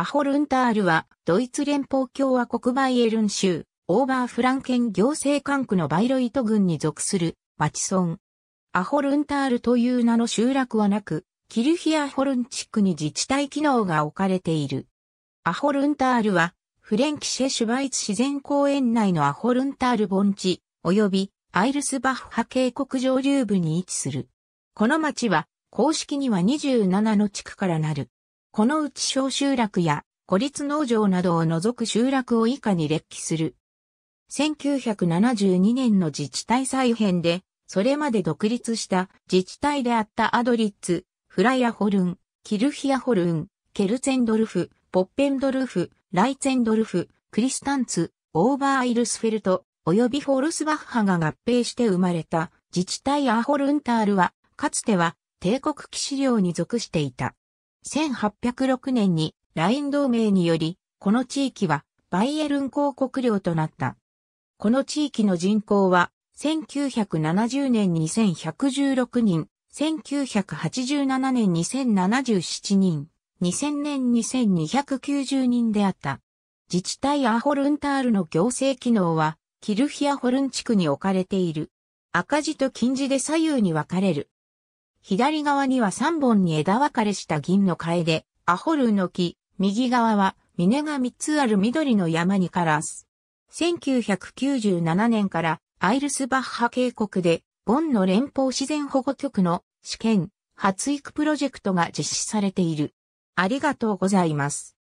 アホルンタールは、ドイツ連邦共和国バイエルン州、オーバーフランケン行政管区のバイロイト郡に属する町村。アホルンタールという名の集落はなく、キルヒアホルン地区に自治体機能が置かれている。アホルンタールは、フレンキシェシュバイツ自然公園内のアホルンタール盆地、及びアイルスバッハ渓谷上流部に位置する。この町は、公式には27の地区からなる。このうち小集落や孤立農場などを除く集落を以下に列記する。1972年の自治体再編で、それまで独立した自治体であったアドリッツ、フライアホルン、キルヒアホルン、ケルツェンドルフ、ポッペンドルフ、ライツェンドルフ、クリスタンツ、オーバーアイルスフェルト、及びホルスバッハが合併して生まれた自治体アホルンタールは、かつては帝国騎士領に属していた。1806年にライン同盟により、この地域はバイエルン公国領となった。この地域の人口は、1970年に1 1 6人、1987年2 0 7 7人、2000年に2 9 0人であった。自治体アホルンタールの行政機能は、キルヒアホルン地区に置かれている。赤字と金字で左右に分かれる。左側には三本に枝分かれした銀の楓、アホルーの木、右側は峰が三つある緑の山にカラス。1997年からアイルスバッハ渓谷で、ボンの連邦自然保護局の試験、発育プロジェクトが実施されている。ありがとうございます。